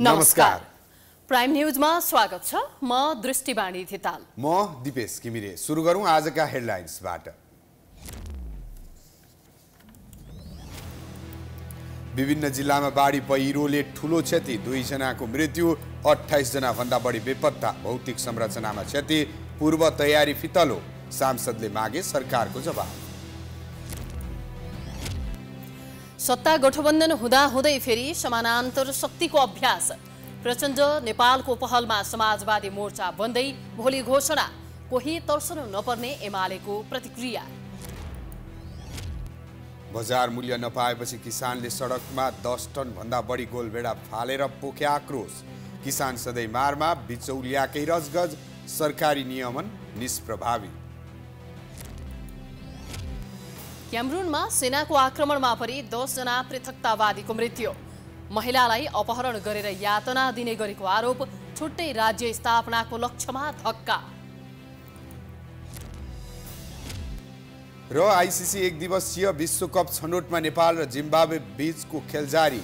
नमस्कार प्राइम न्यूजमा स्वागत छ म दृष्टिवाणी थिताल म दिपेश किमिरे सुरु गरौँ आजका हेडलाइन्सबाट विभिन्न जिल्लामा बाढी पहिरोले ठुलो क्षति दुईजनाको मृत्यु अठाइसजना भन्दा बढी बेपत्ता भौतिक संरचनामा क्षति पूर्व तयारी फितलो सांसदले मागे सरकारको जवाफ सत्ता गठबन्धन हुँदाहुँदै फेरि समानान्तर शक्तिको अभ्यास प्रचण्ड नेपालको पहलमा समाजवादी मोर्चा बन्दै भोलि घोषणा कोही तर्सन नपर्ने एमालेको प्रतिक्रिया बजार मूल्य नपाएपछि किसानले सडकमा दस भन्दा बढी गोलभेडा फालेर पोखे आक्रोश किसान सधैँ मारमा बिचौलियाकै रजगज सरकारी नियमन निष्प्रभावी क्यामरुनमा सेनाको आक्रमणमा परि दसजना पृथकतावादीको मृत्यु महिलालाई अपहरण गरेर यातना दिने गरेको आरोप छुट्टै राज्य स्थापनाको लक्ष्यमा धक्का र आइसिसी एक दिवसीय विश्वकप छनौटमा नेपाल र जिम्बावे बीचको खेल जारी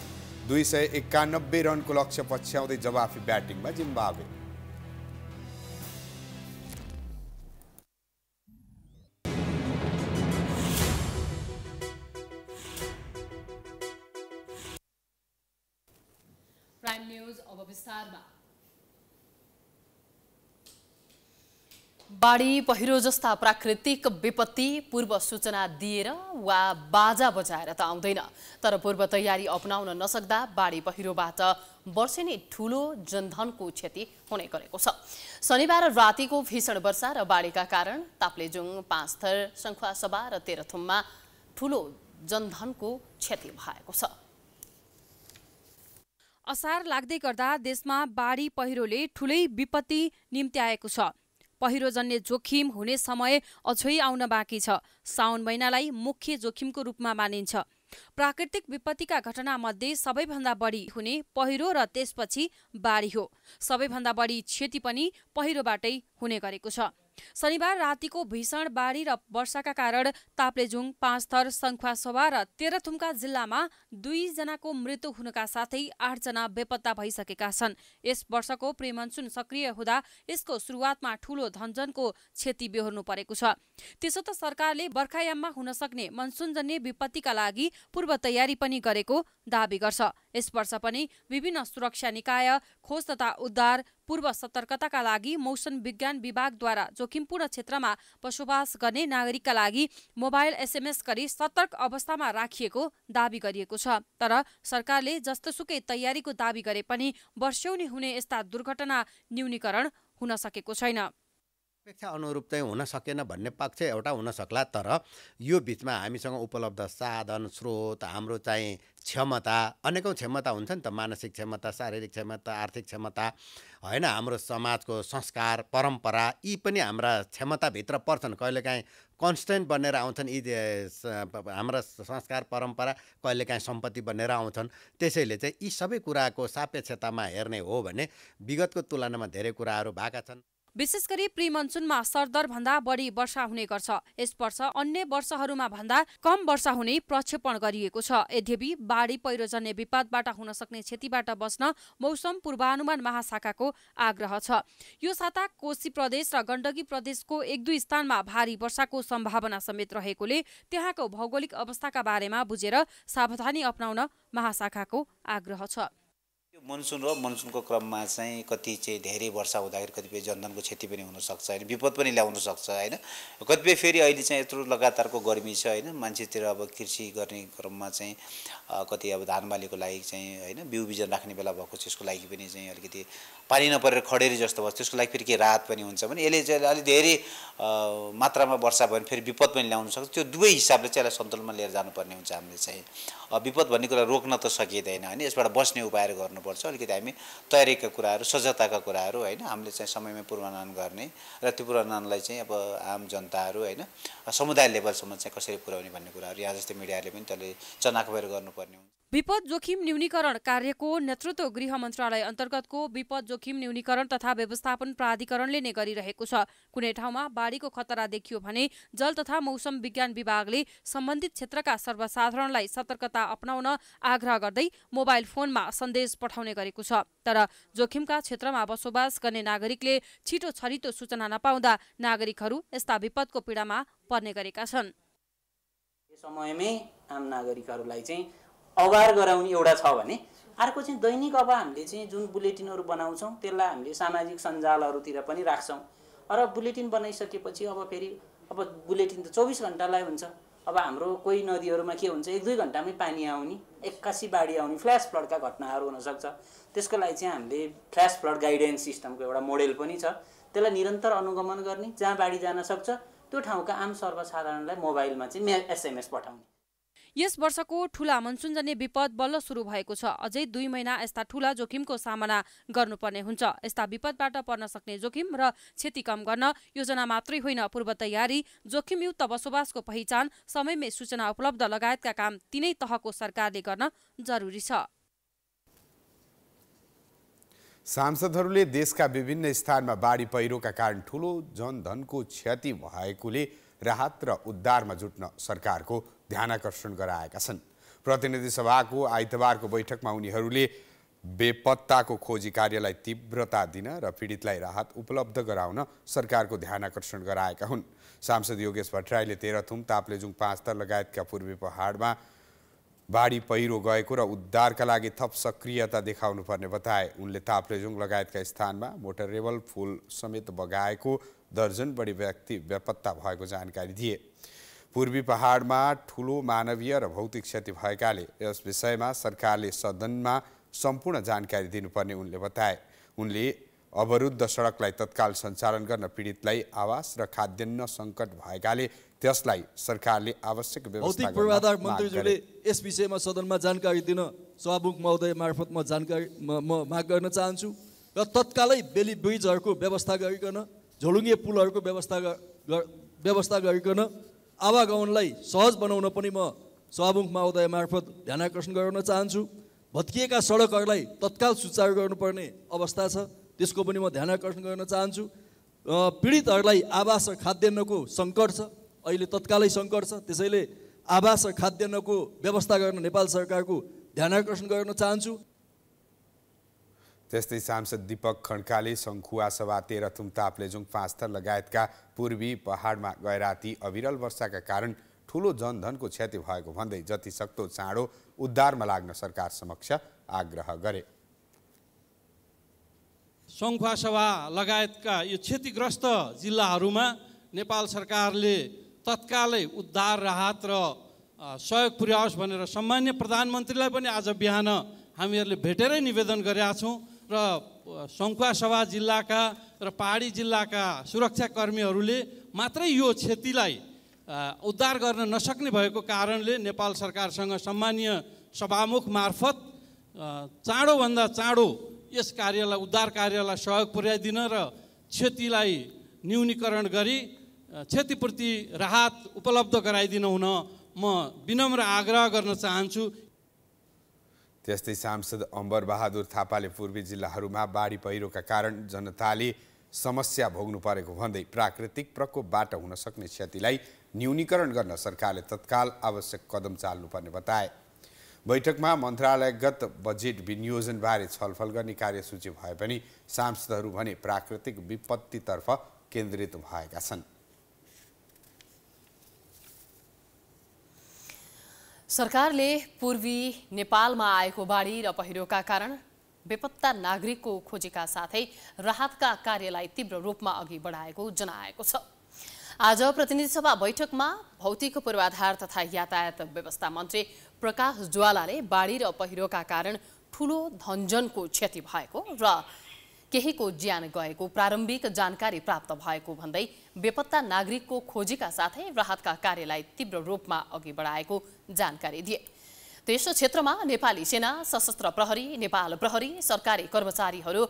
दुई सय एकानब्बे रनको लक्ष्य पछ्याउँदै जवाफी ब्याटिङमा जिम्बावे बाढी पहिरो जस्ता प्राकृतिक विपत्ति पूर्व सूचना दिएर वा बाजा बजाएर त आउँदैन तर पूर्व तयारी अपनाउन नसक्दा बाढी पहिरोबाट वर्षेनी ठुलो जनधनको क्षति हुने गरेको छ शनिबार रातिको भीषण वर्षा र बाढीका कारण ताप्लेजुङ पाँचथर सङ्खुवासभा र तेह्रथुममा ठुलो जनधनको क्षति भएको छ असार लाग्दै गर्दा देशमा बाढी पहिरोले ठुलै विपत्ति निम्त्याएको छ पहिरोजन्य जोखिम हुने समय अझै आउन बाँकी छ साउन महिनालाई मुख्य जोखिमको रूपमा मानिन्छ प्राकृतिक विपत्तिका घटनामध्ये सबैभन्दा बढी हुने पहिरो र त्यसपछि बाढी हो सबैभन्दा बढी क्षति पनि पहिरोबाटै हुने गरेको छ शनिबार रातिको भीषण बाढी र वर्षाका कारण ताप्लेजुङ पाँचथर सङ्खुवासोभा र तेह्रथुमका जिल्लामा दुईजनाको मृत्यु हुनका साथै आठजना बेपत्ता भइसकेका छन् यस वर्षको प्रिमनसुन सक्रिय हुँदा यसको सुरुवातमा ठूलो धनजनको क्षति बेहोर्नु परेको छ त्यसो त सरकारले बर्खायाममा हुन सक्ने मनसुनजन्य विपत्तिका लागि पूर्व तयारी पनि गरेको दावी गर्छ यस वर्ष पनि विभिन्न सुरक्षा निकाय खोज तथा उद्धार पूर्व सतर्कताका लागि मौसम विज्ञान विभागद्वारा जोखिमपूर्ण क्षेत्रमा बसोबास गर्ने नागरिकका लागि मोबाइल एसएमएस गरी सतर्क अवस्थामा राखिएको दावी गरिएको छ तर सरकारले जस्तोसुकै तयारीको दावी गरे पनि वर्ष्यौनी हुने यस्ता दुर्घटना न्यूनीकरण हुन सकेको छैन अपेक्षा अनुरूप चाहिँ हुन सकेन भन्ने पक्ष एउटा हुन हुनसक्ला तर यो बिचमा हामीसँग उपलब्ध साधन स्रोत हाम्रो चाहिँ क्षमता अनेकौँ क्षमता हुन्छ नि त मानसिक क्षमता शारीरिक क्षमता आर्थिक क्षमता होइन हाम्रो समाजको संस्कार परम्परा यी पनि हाम्रा क्षमताभित्र पर्छन् कहिलेकाहीँ कन्सटेन्ट बनेर आउँछन् यी हाम्रा संस्कार परम्परा कहिलेकाहीँ सम्पत्ति बनेर आउँछन् त्यसैले चाहिँ यी सबै कुराको सापेक्षतामा हेर्ने हो भने विगतको तुलनामा धेरै कुराहरू भएका छन् विशेष गरी प्री मनसुनमा सरदर भन्दा बढी वर्षा हुने गर्छ यस वर्ष अन्य वर्षहरूमा भन्दा कम वर्षा हुने प्रक्षेपण गरिएको छ यद्यपि बाढी पहिरोजन्य विपदबाट हुन सक्ने क्षतिबाट बस्न मौसम पूर्वानुमान महाशाखाको आग्रह छ यो साता कोशी प्रदेश र गण्डकी प्रदेशको एक दुई स्थानमा भारी वर्षाको सम्भावना समेत रहेकोले त्यहाँको भौगोलिक अवस्थाका बारेमा बुझेर सावधानी अप्नाउन महाशाखाको आग्रह छ यो मनसुन र मनसुनको क्रममा चाहिँ कति चाहिँ धेरै वर्षा हुँदाखेरि कतिपय जनधनको क्षति पनि हुनसक्छ होइन विपद पनि ल्याउन सक्छ होइन कतिपय फेरि अहिले चाहिँ यत्रो लगातारको गर्मी छ होइन मान्छेतिर अब कृषि गर्ने क्रममा चाहिँ कति अब धान बालीको लागि चाहिँ होइन बिउ बिजन राख्ने बेला भएको छ यसको लागि पनि चाहिँ अलिकति पानी नपरेर खडेरी जस्तो भयो त्यसको लागि फेरि के राहत पनि हुन्छ भने यसले चाहिँ अलिक धेरै मात्रामा वर्षा भयो भने फेरि विपद पनि ल्याउन सक्छ त्यो दुवै हिसाबले चाहिँ यसलाई सन्तुलनमा लिएर जानुपर्ने हुन्छ हामीले चाहिँ विपद भन्ने कुरा रोक्न त सकिँदैन होइन यसबाट बस्ने उपायहरू गर्नुपर्छ अलिकति हामी तयारीका कुराहरू सजगताका कुराहरू होइन हामीले चाहिँ समयमा पूर्वानुमान गर्ने र त्यो पूर्वानुमानलाई चाहिँ अब आम जनताहरू होइन समुदाय लेभलसम्म चाहिँ कसरी पुर्याउने भन्ने कुराहरू यहाँ जस्तै मिडियाहरूले पनि त्यसले भएर गर्नुपर्ने हुन्छ विपद जोखिम न्यूनीकरण कार्यको नेतृत्व गृह मन्त्रालय अन्तर्गतको विपद जोखिम न्यूनीकरण तथा व्यवस्थापन प्राधिकरणले नै गरिरहेको छ कुनै ठाउँमा बाढीको खतरा देखियो भने जल तथा मौसम विज्ञान विभागले सम्बन्धित क्षेत्रका सर्वसाधारणलाई सतर्कता अप्नाउन आग्रह गर्दै मोबाइल फोनमा सन्देश पठाउने गरेको छ तर जोखिमका क्षेत्रमा बसोबास गर्ने नागरिकले छिटो छरिटो सूचना नपाउँदा नागरिकहरू यस्ता विपदको पीडामा पर्ने गरेका छन् समयमै आम नागरिकहरूलाई चाहिँ अवार गराउने एउटा छ भने अर्को चाहिँ दैनिक अब हामीले चाहिँ जुन बुलेटिनहरू बनाउँछौँ त्यसलाई हामीले सामाजिक सञ्जालहरूतिर पनि राख्छौँ र बुलेटिन बनाइसकेपछि अब फेरि अब बुलेटिन त चौबिस घन्टालाई हुन्छ अब हाम्रो कोही नदीहरूमा के हुन्छ एक दुई घन्टामै पानी आउने एक्कासी बाढी आउने फ्ल्यास फ्लडका घटनाहरू हुनसक्छ त्यसको लागि चाहिँ हामीले फ्ल्यास फ्लड गाइडेन्स सिस्टमको एउटा मोडेल पनि छ त्यसलाई निरन्तर अनुगमन गर्ने जहाँ बाढी जान सक्छ त्यो ठाउँका आम सर्वसाधारणलाई मोबाइलमा चाहिँ मे एसएमएस पठाउने यस वर्षको ठूला मनसुन विपद बल्ल सुरु भएको छ अझै दुई महिना यस्ता ठूला जोखिमको सामना गर्नुपर्ने हुन्छ यस्ता विपदबाट पर्न सक्ने जोखिम र क्षति कम गर्न योजना मात्रै होइन पूर्व तयारी जोखिमयुक्त बसोबासको पहिचान समयमै सूचना उपलब्ध लगायतका काम तिनै तहको सरकारले गर्न जरुरी छ सांसदहरूले देशका विभिन्न स्थानमा बाढी पहिरोका कारण ठूलो जनधनको क्षति भएकोले राहत र उद्धारमा जुट्न सरकारको ध्यानकर्षण गराएका छन् प्रतिनिधि सभाको आइतबारको बैठकमा उनीहरूले बेपत्ताको खोजी कार्यलाई तीव्रता दिन र पीडितलाई राहत उपलब्ध गराउन सरकारको ध्यान आकर्षण गराएका हुन् सांसद योगेश भट्टराईले तेह्रथुम ताप्लेजुङ पाँचतर लगायतका पूर्वी पहाडमा बाढी पहिरो गएको र उद्धारका लागि थप सक्रियता देखाउनुपर्ने बताए उनले ताप्लेजुङ लगायतका स्थानमा मोटरेबल फुल समेत बगाएको दर्जन बढी व्यक्ति बेपत्ता भएको जानकारी दिए पूर्वी पहाडमा ठुलो मानवीय र भौतिक क्षति भएकाले यस विषयमा सरकारले सदनमा सम्पूर्ण जानकारी दिनुपर्ने उनले बताए उनले अवरुद्ध सडकलाई तत्काल सञ्चालन गर्न पीडितलाई आवास र खाद्यान्न सङ्कट भएकाले त्यसलाई सरकारले आवश्यक भौतिक पूर्वाधार मन्त्रीज्यूले यस विषयमा सदनमा जानकारी दिन सभामुख महोदय मार्फत म जानकारी म माग गर्न चाहन्छु र तत्कालै बेली ब्रिजहरूको व्यवस्था गरिकन झोलुङ्गे पुलहरूको व्यवस्था व्यवस्था गरिकन आवागमनलाई सहज बनाउन पनि म सभामुख महोदय मार्फत ध्यान आकर्षण गराउन चाहन्छु भत्किएका सडकहरूलाई तत्काल सुचारु गर्नुपर्ने अवस्था छ त्यसको पनि म ध्यान आकर्षण गर्न चाहन्छु पीडितहरूलाई आवास र खाद्यान्नको सङ्कट छ अहिले तत्कालै सङ्कट छ त्यसैले आवास र खाद्यान्नको व्यवस्था गर्न नेपाल सरकारको ध्यान आकर्षण गर्न चाहन्छु त्यस्तै सांसद दीपक खड्काले सङ्खुवा सभा तेह्रथुम ताप्लेजुङ फाँस्थर लगायतका पूर्वी पहाडमा गएराती अविरल वर्षाका कारण ठुलो जनधनको क्षति भएको भन्दै जति सक्दो चाँडो उद्धारमा लाग्न सरकार समक्ष आग्रह गरे सङ्खुवा सभा लगायतका यो क्षतिग्रस्त जिल्लाहरूमा नेपाल सरकारले तत्कालै उद्धार राहत र सहयोग पुर्याओस् भनेर सम्मान्य प्रधानमन्त्रीलाई पनि आज बिहान हामीहरूले भेटेरै निवेदन गरेका छौँ र सङ्खुवासभा जिल्लाका र पहाडी जिल्लाका सुरक्षाकर्मीहरूले मात्रै यो क्षतिलाई उद्धार गर्न नसक्ने भएको कारणले नेपाल सरकारसँग सम्मानीय सभामुख मार्फत चाँडोभन्दा चाँडो यस कार्यलाई उद्धार कार्यलाई सहयोग पुर्याइदिन र क्षतिलाई न्यूनीकरण गरी क्षतिप्रति राहत उपलब्ध गराइदिन हुन म विनम्र आग्रह गर्न चाहन्छु त्यस्तै सांसद अम्बर बहादुर थापाले पूर्वी जिल्लाहरूमा बाढी पहिरोका कारण जनताले समस्या भोग्नु परेको भन्दै प्राकृतिक प्रकोपबाट हुन सक्ने क्षतिलाई न्यूनीकरण गर्न सरकारले तत्काल आवश्यक कदम चाल्नुपर्ने बताए बैठकमा मन्त्रालयगत बजेट विनियोजनबारे छलफल गर्ने कार्यसूची भए पनि सांसदहरू भने प्राकृतिक विपत्तितर्फ केन्द्रित भएका छन् सरकारले पूर्वी नेपालमा आएको बाढी र पहिरोका कारण बेपत्ता नागरिकको खोजेका साथै राहतका कार्यलाई तीव्र रूपमा अघि बढाएको जनाएको छ आज सभा बैठकमा भौतिक पूर्वाधार तथा यातायात व्यवस्था मन्त्री प्रकाश ज्वालाले बाढी र पहिरोका कारण ठुलो धनजनको क्षति भएको र केहीको ज्यान गएको प्रारम्भिक जानकारी प्राप्त भएको भन्दै बेपत्ता नागरिकको खोजीका साथै राहतका कार्यलाई तीव्र रूपमा अघि बढाएको जानकारी दिए त्यस क्षेत्रमा नेपाली सेना सशस्त्र प्रहरी नेपाल प्रहरी सरकारी कर्मचारीहरू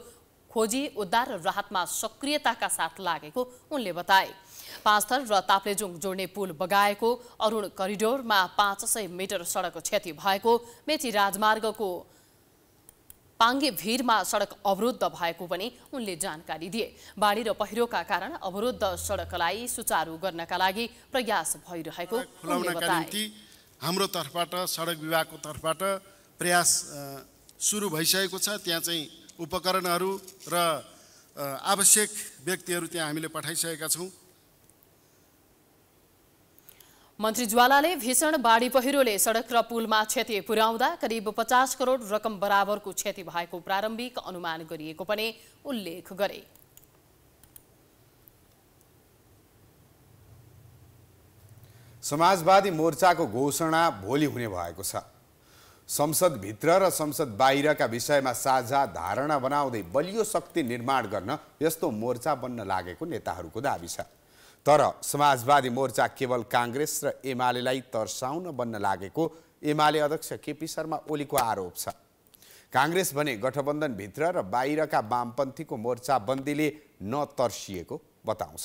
खोजी उद्धार र राहतमा सक्रियताका साथ लागेको उनले बताए पाँचथर र ताप्लेजुङ जोड्ने पुल बगाएको अरुण करिडोरमा पाँच सय मिटर सडक क्षति भएको मेची राजमार्गको पाङ्गे भिरमा सडक अवरुद्ध भएको पनि उनले जानकारी दिए बाढी र पहिरोका कारण अवरुद्ध सडकलाई सुचारू गर्नका लागि प्रयास भइरहेको हाम्रो तर्फबाट सडक विभागको तर्फबाट प्रयास सुरु भइसकेको छ त्यहाँ चाहिँ उपकरणहरू र आवश्यक व्यक्तिहरू त्यहाँ हामीले पठाइसकेका छौँ मन्त्री ज्वालाले भीषण बाढी पहिरोले सडक र पुलमा क्षति पुर्याउँदा करिब पचास करोड रकम बराबरको क्षति भएको प्रारम्भिक अनुमान गरिएको पनि उल्लेख गरे समाजवादी मोर्चाको घोषणा भोलि हुने भएको छ संसदभित्र र संसद बाहिरका विषयमा साझा धारणा बनाउँदै बलियो शक्ति निर्माण गर्न यस्तो मोर्चा बन्न लागेको नेताहरूको दावी छ तर समाजवादी मोर्चा केवल काङ्ग्रेस र एमालेलाई तर्साउन बन्न लागेको एमाले अध्यक्ष केपी शर्मा ओलीको आरोप छ काङ्ग्रेस भने गठबन्धनभित्र र बाहिरका वामपन्थीको मोर्चाबन्दीले नतर्सिएको बताउँछ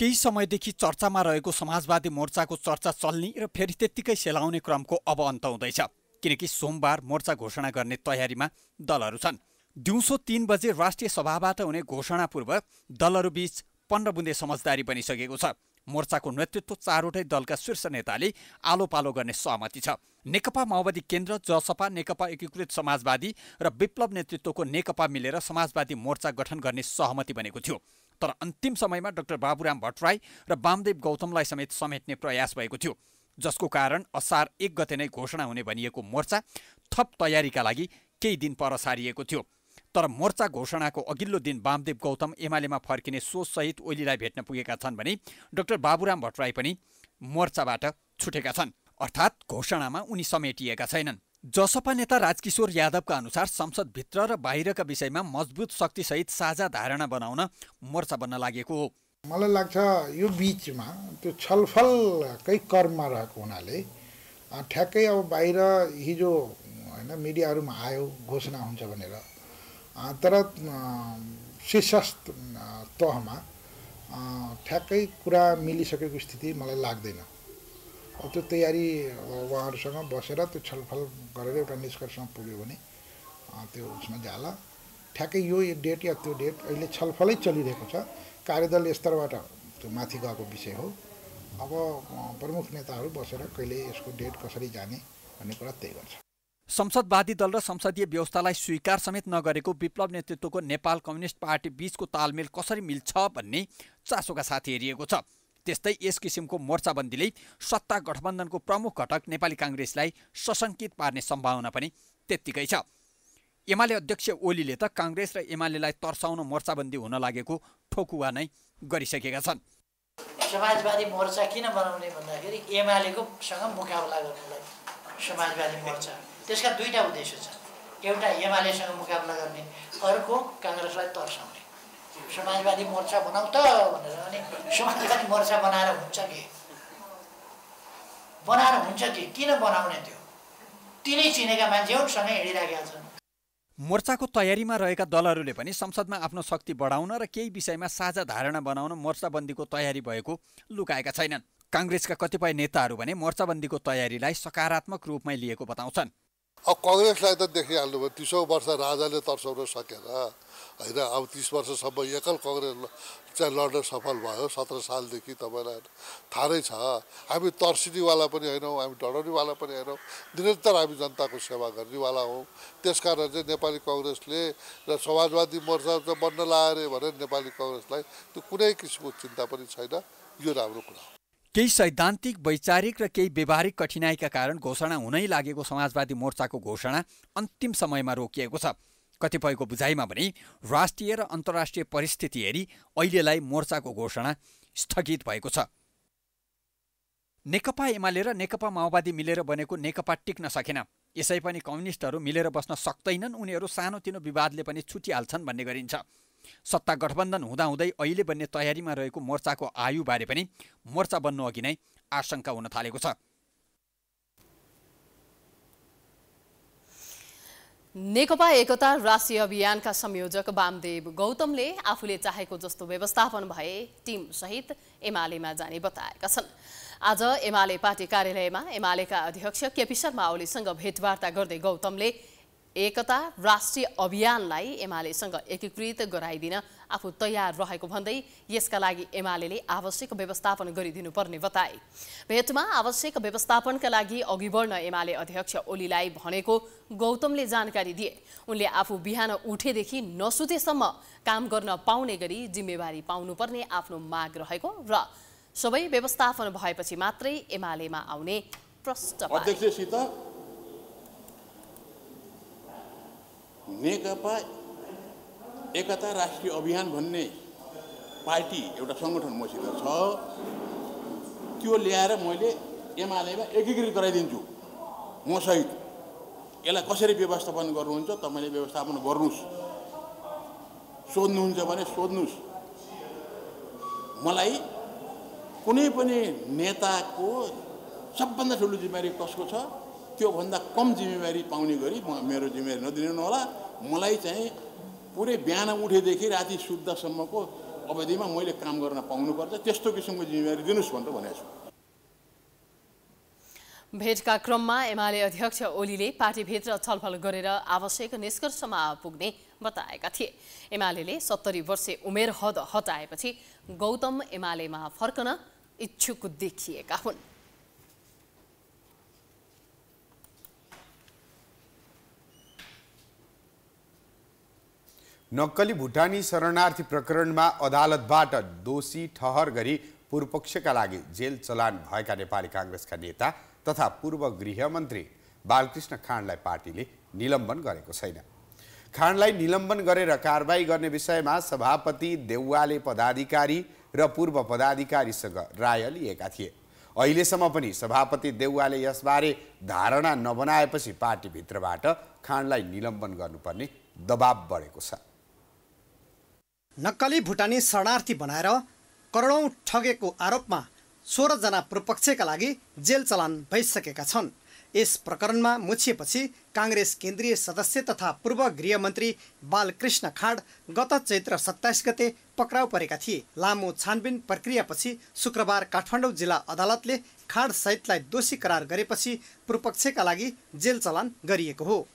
केही समयदेखि चर्चामा रहेको समाजवादी मोर्चाको चर्चा चल्ने र फेरि त्यत्तिकै सेलाउने क्रमको अब अन्त हुँदैछ किनकि सोमबार मोर्चा घोषणा गर्ने तयारीमा दलहरू छन् दिउँसो तीन बजे राष्ट्रिय सभाबाट हुने घोषणा दलहरूबीच पन्ध्र बुन्दे समझदारी बनिसकेको छ मोर्चाको नेतृत्व चारवटै दलका शीर्ष नेताले आलो पालो गर्ने सहमति छ नेकपा माओवादी केन्द्र जसपा नेकपा एकीकृत समाजवादी र विप्लव नेतृत्वको नेकपा मिलेर समाजवादी मोर्चा गठन गर्ने सहमति बनेको थियो तर अन्तिम समयमा डाक्टर बाबुराम भट्टराई र वामदेव गौतमलाई समेत समेट्ने प्रयास भएको थियो जसको कारण असार एक गते नै घोषणा हुने भनिएको मोर्चा थप तयारीका लागि केही दिन पर सारिएको थियो तर मोर्चा घोषणाको अघिल्लो दिन वामदेव गौतम एमालेमा फर्किने सोचसहित ओलीलाई भेट्न पुगेका छन् भने डाक्टर बाबुराम भट्टराई पनि मोर्चाबाट छुटेका छन् अर्थात् घोषणामा उनी समेटिएका छैनन् जसपा नेता राजकिशोर यादवका अनुसार संसदभित्र र बाहिरका विषयमा मजबुत शक्तिसहित साझा धारणा बनाउन मोर्चा बन्न लागेको हो मलाई लाग्छ यो बिचमा त्यो छलफलकै कर्ममा रहेको हुनाले ठ्याक्कै अब बाहिर हिजो होइन मिडियाहरूमा आयो घोषणा हुन्छ भनेर तर शीर्ष तहमा ठ्याक्कै कुरा मिलिसकेको स्थिति मलाई लाग्दैन त्यो तयारी उहाँहरूसँग बसेर त्यो छलफल गरेर एउटा निष्कर्षमा पुग्यो भने त्यो उसमा जाला ठ्याक्कै यो डेट या त्यो डेट अहिले छलफलै चलिरहेको छ कार्यदल स्तरबाट त्यो माथि गएको विषय हो अब प्रमुख नेताहरू बसेर कहिले यसको डेट कसरी जाने भन्ने कुरा त्यही गर्छ संसदवादी दल र संसदीय व्यवस्थालाई स्वीकार समेत नगरेको विप्लव नेतृत्वको नेपाल कम्युनिस्ट पार्टी बीचको तालमेल कसरी मिल्छ भन्ने चासोका साथ हेरिएको छ त्यस्तै यस किसिमको मोर्चाबन्दीले सत्ता गठबन्धनको प्रमुख घटक नेपाली काङ्ग्रेसलाई सशङ्कित पार्ने सम्भावना पनि त्यत्तिकै छ एमाले अध्यक्ष ओलीले त काङ्ग्रेस र एमालेलाई तर्साउन मोर्चाबन्दी हुन लागेको ठोकुवा नै गरिसकेका छन् समाजवादी मोर्चा किन बनाउने भन्दाखेरि एमालेकोसँग मुकाबला गर्नलाई समाजवादी मोर्चा त्यसका दुईवटा उद्देश्य छ एउटा एमालेसँग मुकाबला गर्ने अर्को काङ्ग्रेसलाई तर्साउने समाजवादी मोर्चा बनाऊ त भनेर भने समाजवादी मोर्चा बनाएर हुन्छ कि बनाएर हुन्छ कि किन बनाउने त्यो तिनै चिनेका मान्छे हुन् सँगै हिँडिरहेका छन् मोर्चाको तयारीमा रहेका दलहरूले पनि संसदमा आफ्नो शक्ति बढाउन र केही विषयमा साझा धारणा बनाउन मोर्चाबन्दीको तयारी भएको लुकाएका छैनन् काङ्ग्रेसका कतिपय नेताहरू भने मोर्चाबन्दीको तयारीलाई सकारात्मक रूपमै लिएको बताउँछन् अब कङ्ग्रेसलाई त देखिहाल्नुभयो तिसौँ वर्ष राजाले तर्साउन सकेर होइन अब तिस वर्षसम्म एकल कङ्ग्रेस चाहिँ लड्न सफल भयो सत्र सालदेखि तपाईँलाई थाहा नै छ हामी तर्सिनेवाला पनि होइनौँ हामी डराउनेवाला पनि होइनौँ निरन्तर हामी जनताको सेवा गर्नेवाला हौँ त्यस कारण चाहिँ नेपाली कङ्ग्रेसले र समाजवादी मोर्चा बन्न लाग्यो भने भनेर नेपाली कङ्ग्रेसलाई त्यो कुनै किसिमको चिन्ता पनि छैन यो राम्रो कुरा हो केही सैद्धान्तिक वैचारिक र केही व्यवहारिक कठिनाइका कारण घोषणा हुनै लागेको समाजवादी मोर्चाको घोषणा अन्तिम समयमा रोकिएको छ कतिपयको बुझाइमा भने राष्ट्रिय र अन्तर्राष्ट्रिय परिस्थिति हेरी अहिलेलाई मोर्चाको घोषणा स्थगित भएको छ नेकपा एमाले र नेकपा माओवादी मिलेर बनेको नेकपा टिक्न सकेन यसै पनि कम्युनिस्टहरू मिलेर बस्न सक्दैनन् उनीहरू सानोतिनो विवादले पनि छुटिहाल्छन् भन्ने गरिन्छ सत्ता गठबन्धन हुँदाहुँदै अहिले बन्ने तयारीमा रहेको मोर्चाको आयुबारे पनि मोर्चा बन्नु अघि नै आशंका हुन थालेको छ नेकपा एकता राष्ट्रिय अभियानका संयोजक वामदेव गौतमले आफूले चाहेको जस्तो व्यवस्थापन भए सहित एमालेमा जाने बताएका छन् आज एमाले पार्टी कार्यालयमा एमालेका अध्यक्ष केपी शर्मा ओलीसँग भेटवार्ता गर्दै गौतमले एकता राष्ट्रिय अभियानलाई एमालेसँग एकीकृत गराइदिन आफू तयार रहेको भन्दै यसका लागि एमाले आवश्यक व्यवस्थापन गरिदिनुपर्ने बताए भेटमा आवश्यक व्यवस्थापनका लागि अघि बढ्न एमाले अध्यक्ष ओलीलाई भनेको गौतमले जानकारी दिए उनले आफू बिहान उठेदेखि नसुतेसम्म काम गर्न पाउने गरी जिम्मेवारी पाउनुपर्ने आफ्नो माग रहेको र सबै व्यवस्थापन भएपछि मात्रै एमालेमा आउने अध्यक्षसित नेकपा एकता राष्ट्रिय अभियान भन्ने पार्टी एउटा सङ्गठन मसित छ त्यो ल्याएर मैले एमालेमा एकीकृत गराइदिन्छु मसहित यसलाई कसरी व्यवस्थापन गर्नुहुन्छ तपाईँले व्यवस्थापन गर्नुहोस् सोध्नुहुन्छ भने सोध्नुहोस् मलाई कुनै पनि नेताको सबभन्दा ठुलो जिम्मेवारी कसको छ त्योभन्दा कम जिम्मेवारी पाउने गरी मेरो जिम्मेवारी नदिनु होला मलाई चाहिँ पुरै बिहान उठेदेखि राति सुत्दासम्मको अवधिमा मैले काम गर्न पाउनुपर्छ त्यस्तो किसिमको जिम्मेवारी दिनुहोस् भनेर भनेको छु भेटका क्रममा एमाले अध्यक्ष ओलीले पार्टीभित्र छलफल गरेर आवश्यक निष्कर्षमा पुग्ने बताएका थिए एमाले सत्तरी वर्षे उमेर हद हटाएपछि गौतम एमालेमा फर्कन इच्छुक देखिएका हुन् नक्कली भुटानी शरणार्थी प्रकरणमा अदालतबाट दोषी ठहर गरी पूर्वपक्षका लागि जेल चलान भएका नेपाली काङ्ग्रेसका नेता तथा पूर्व गृहमन्त्री बालकृष्ण खाँडलाई पार्टीले निलम्बन गरेको छैन खाँडलाई निलम्बन गरेर कारवाही गर्ने विषयमा सभापति देउवाले पदाधिकारी र पूर्व पदाधिकारीसँग राय लिएका थिए अहिलेसम्म पनि सभापति देउवाले यसबारे धारणा नबनाएपछि पार्टीभित्रबाट खाँडलाई निलम्बन गर्नुपर्ने दबाब बढेको छ नक्कली भुटानी शरणार्थी बनाएर करोडौँ ठगेको आरोपमा सोह्रजना प्रपक्षका लागि जेल चलान भइसकेका छन् यस प्रकरणमा मुछिएपछि काङ्ग्रेस केन्द्रीय सदस्य तथा पूर्व गृहमन्त्री बालकृष्ण खाँड गत चैत्र सत्ताइस गते पक्राउ परेका थिए लामो छानबिन प्रक्रियापछि शुक्रबार काठमाडौँ जिल्ला अदालतले खाँडसहितलाई दोषी करार गरेपछि पूर्वपक्षका लागि जेल चलान गरिएको हो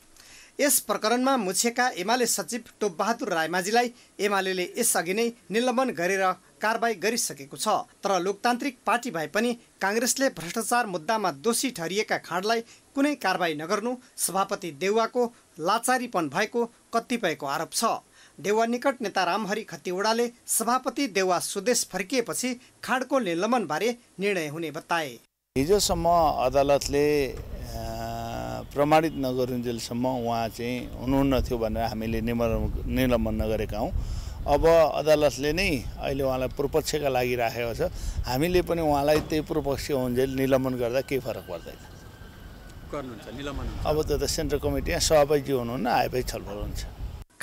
यस प्रकरणमा मुछेका एमाले सचिव टोपबहादुर रायमाझीलाई एमाले यसअघि नै निलम्बन गरेर कारवाही गरिसकेको छ तर लोकतान्त्रिक पार्टी भए पनि काङ्ग्रेसले भ्रष्टाचार मुद्दामा दोषी ठहरिएका खाँडलाई कुनै कारवाही नगर्नु सभापति देउवाको लाचारीपन भएको कतिपयको आरोप छ देउवा निकट नेता रामहरि खतिवड़ाले सभापति देउवा स्वदेश फर्किएपछि खाँडको निलम्बनबारे निर्णय हुने बताए हिजोसम्म अदालतले प्रमाणित नगरिन्जेलसम्म उहाँ चाहिँ हुनुहुन्न थियो भनेर हामीले निलम्बन निलम्बन नगरेका हौँ अब अदालतले नै अहिले उहाँलाई पूर्वपक्षका लागि राखेको छ हामीले पनि उहाँलाई त्यही पूर्वपक्ष हुन्जेल निलम्बन गर्दा केही फरक पर्दैन गर्नुहुन्छ निलम्बन अब त्यो त सेन्ट्रल कमिटी यहाँ सहभागी हुनुहुन्न आएपछि छलफल हुन्छ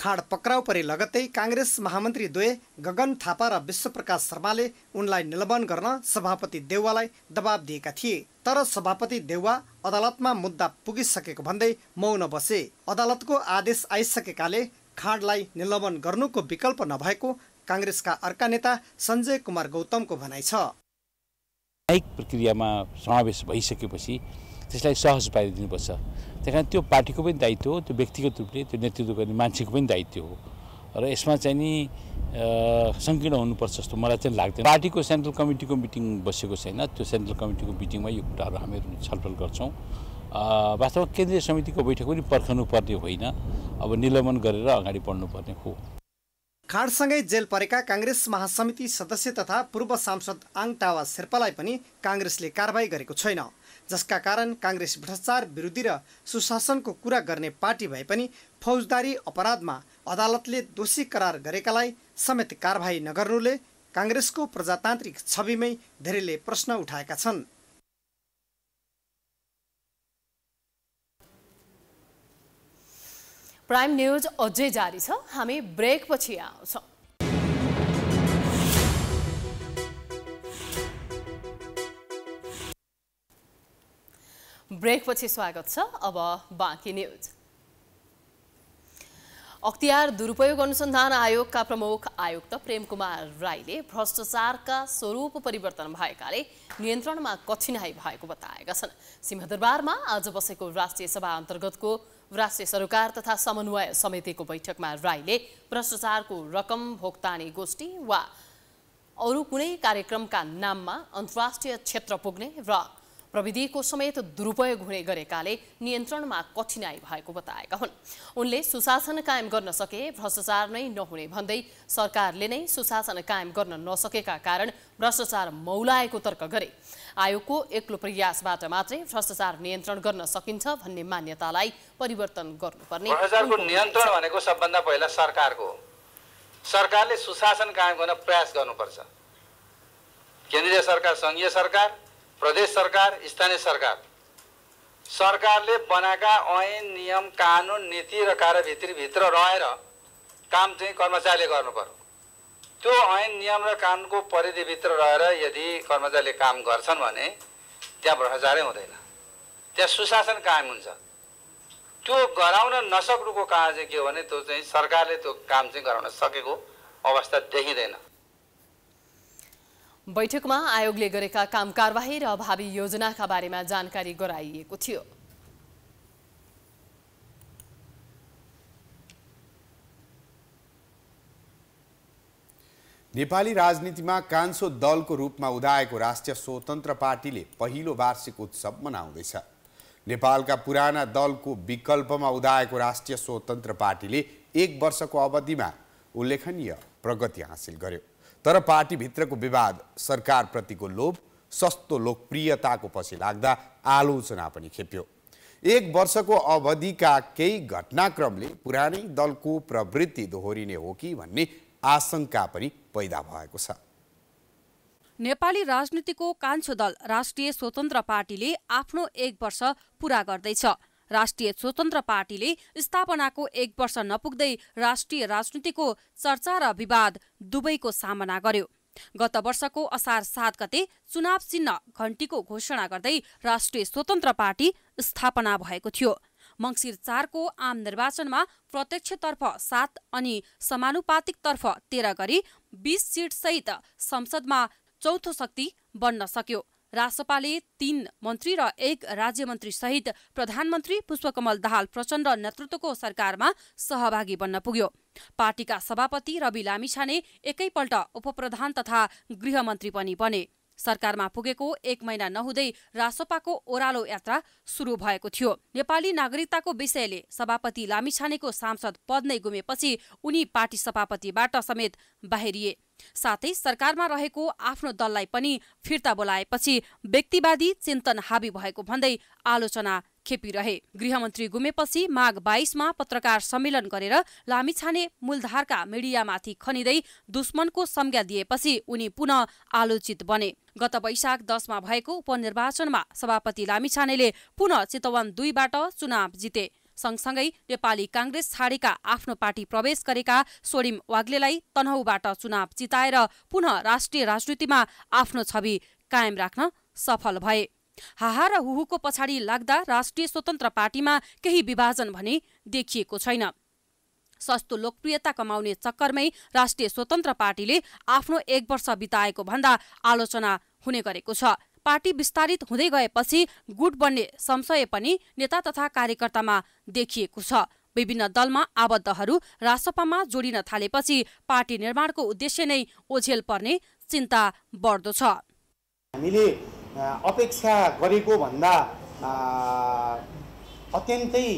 खाड पक्राउ परे लगत्तै काङ्ग्रेस महामन्त्री द्वे गगन थापा र विश्वप्रकाश शर्माले उनलाई निलम्बन गर्न सभापति देउवालाई दबाब दिएका थिए तर सभापति देउवा अदालतमा मुद्दा पुगिसकेको भन्दै मौन बसे अदालतको आदेश आइसकेकाले खाडलाई निलम्बन गर्नुको विकल्प नभएको काङ्ग्रेसका अर्का नेता सञ्जय कुमार गौतमको भनाइ छ न्यायिक प्रक्रियामा समावेश भइसकेपछि त्यसलाई सहज पारिदिनुपर्छ त्यही कारण त्यो पार्टीको पनि दायित्व हो त्यो व्यक्तिगत रूपले त्यो नेतृत्व गर्ने मान्छेको पनि दायित्व हो र यसमा चाहिँ नि सङ्कीर्ण हुनुपर्छ जस्तो मलाई चाहिँ लाग्दैन पार्टीको सेन्ट्रल कमिटीको मिटिङ बसेको छैन त्यो सेन्ट्रल कमिटीको मिटिङमा यो कुराहरू हामीहरू छलफल गर्छौँ वास्तवमा केन्द्रीय समितिको बैठक पनि पर्खनु पर्ने होइन अब निलम्बन गरेर अगाडि बढ्नुपर्ने हो खाडसँगै जेल परेका काङ्ग्रेस महासमिति सदस्य तथा पूर्व सांसद आङ टावा शेर्पालाई पनि काङ्ग्रेसले कारवाही गरेको छैन जसका कारण काङ्ग्रेस भ्रष्टाचार विरोधी र सुशासनको कुरा गर्ने पार्टी भए पनि फौजदारी अपराधमा अदालतले दोषी करार गरेकालाई समेत कारवाही नगर्नुले काङ्ग्रेसको प्रजातान्त्रिक छविमै धेरैले प्रश्न उठाएका छन् प्राइम न्युज अझै जारी छ हामी ब्रेकपछि आउँछौँ ब्रेकपछि स्वागत छ अब बाँकी न्युज अख्तियार दुरुपयोग अनुसन्धान आयोगका प्रमुख आयुक्त प्रेम कुमार राईले भ्रष्टाचारका स्वरूप परिवर्तन भएकाले नियन्त्रणमा कठिनाई भएको बताएका छन् सिंहदरबारमा आज बसेको राष्ट्रिय सभा अन्तर्गतको राष्ट्रिय सरकार तथा समन्वय समितिको बैठकमा राईले भ्रष्टाचारको रकम भोक्तानी गोष्ठी वा अरू कुनै कार्यक्रमका नाममा अन्तर्राष्ट्रिय क्षेत्र पुग्ने र प्रविधिको समेत दुरुपयोग हुने गरेकाले नियन्त्रणमा कठिनाई भएको बताएका हुन् उनले सुशासन कायम गर्न सके भ्रष्टाचार नै नहुने भन्दै सरकारले नै सुशासन कायम गर्न नसकेका कारण भ्रष्टाचार मौलाएको तर्क गरे आयोगको एक्लो प्रयासबाट मात्रै भ्रष्टाचार नियन्त्रण गर्न सकिन्छ भन्ने मान्यतालाई परिवर्तन गर्नुपर्ने भ्रष्टाचारको नियन्त्रण भनेको सबभन्दा पहिला सरकारको सरकारले सुशासन कायम गर्न प्रयास गर्नुपर्छ केन्द्रीय सरकार सङ्घीय सरकार प्रदेश सरकार स्थानीय सरकार सरकारले बनाएका ऐन नियम कानुन नीति र भित्र रहेर काम चाहिँ कर्मचारीले गर्नु पर्यो त्यो ऐन नियम र कानुनको परिधिभित्र रहेर यदि कर्मचारीले काम गर्छन् भने त्यहाँ भ्रष्टाचारै हुँदैन त्यहाँ सुशासन कायम हुन्छ त्यो गराउन नसक्नुको कारण चाहिँ के हो भने त्यो चाहिँ सरकारले त्यो काम चाहिँ गराउन सकेको अवस्था देखिँदैन बैठकमा आयोगले गरेका काम कारवाही र भावी योजनाका बारेमा जानकारी गराइएको थियो नेपाली राजनीतिमा कान्छो दलको रूपमा उदाएको राष्ट्रिय स्वतन्त्र पार्टीले पहिलो वार्षिक उत्सव मनाउँदैछ नेपालका पुराना दलको विकल्पमा उदाएको राष्ट्रिय स्वतन्त्र पार्टीले एक वर्षको अवधिमा उल्लेखनीय प्रगति हासिल गर्यो तर पार्टीभित्रको विवाद सरकारप्रतिको लोभ सस्तो लोकप्रियताको पछि लाग्दा आलोचना पनि खेप्यो एक वर्षको अवधिका केही घटनाक्रमले पुरानै दलको प्रवृत्ति दोहोरिने हो कि भन्ने आशंका पनि पैदा भएको छ नेपाली राजनीतिको कान्छो दल राष्ट्रिय स्वतन्त्र पार्टीले आफ्नो एक वर्ष पुरा गर्दैछ राष्ट्रिय स्वतन्त्र पार्टीले स्थापनाको एक वर्ष नपुग्दै राष्ट्रिय राजनीतिको चर्चा र विवाद दुवैको सामना गर्यो गत वर्षको असार सात गते चुनाव चिन्ह घण्टीको घोषणा गर्दै राष्ट्रिय स्वतन्त्र पार्टी स्थापना भएको थियो मङ्सिर चारको आम निर्वाचनमा प्रत्यक्षतर्फ सात अनि समानुपातिकतर्फ तेह्र गरी बीस सिटसहित संसदमा चौथो शक्ति बन्न सक्यो रासपाले तीन मन्त्री र एक राज्यमन्त्री सहित प्रधानमन्त्री पुष्पकमल दाहाल प्रचण्ड नेतृत्वको सरकारमा सहभागी बन्न पुग्यो पार्टीका सभापति रवि लामिछाने एकैपल्ट उपप्रधान तथा गृहमन्त्री पनि बने सरकारमा पुगेको एक महिना नहुँदै रासोपाको ओह्रालो यात्रा सुरु भएको थियो नेपाली नागरिकताको विषयले सभापति लामिछानेको सांसद पद नै गुमेपछि उनी पार्टी सभापतिबाट समेत बाहिरिए साथै सरकारमा रहेको आफ्नो दललाई पनि फिर्ता बोलाएपछि व्यक्तिवादी चिन्तन हावी भएको भन्दै आलोचना खेपिरहे गृहमन्त्री गुमेपछि माघ बाइसमा पत्रकार सम्मेलन गरेर लामिछाने मूलधारका मिडियामाथि खनिँदै दुश्मनको संज्ञा दिएपछि उनी पुनः आलोचित बने गत वैशाख दसमा भएको उपनिर्वाचनमा सभापति लामिछानेले पुनः चितवन दुईबाट चुनाव जिते सँगसँगै नेपाली काङ्ग्रेस छाडेका आफ्नो पार्टी प्रवेश गरेका सोडिम वाग्लेलाई तनहुबाट चुनाव चिताएर पुनः राष्ट्रिय राजनीतिमा आफ्नो छवि कायम राख्न सफल भए हाहा र हुहुको पछाडि लाग्दा राष्ट्रिय स्वतन्त्र पार्टीमा केही विभाजन भने देखिएको छैन सस्तो लोकप्रियता कमाउने चक्करमै राष्ट्रिय स्वतन्त्र पार्टीले आफ्नो एक वर्ष बिताएको भन्दा आलोचना हुने गरेको छ पार्टी विस्तारित हुँदै गएपछि गुट बन्ने संशय पनि नेता तथा कार्यकर्तामा देखिएको छ विभिन्न दलमा आबद्धहरू रासपामा जोडिन थालेपछि पार्टी निर्माणको उद्देश्य नै ओझेल पर्ने चिन्ता बढ्दो छ हामीले अपेक्षा गरेको भन्दा अत्यन्तै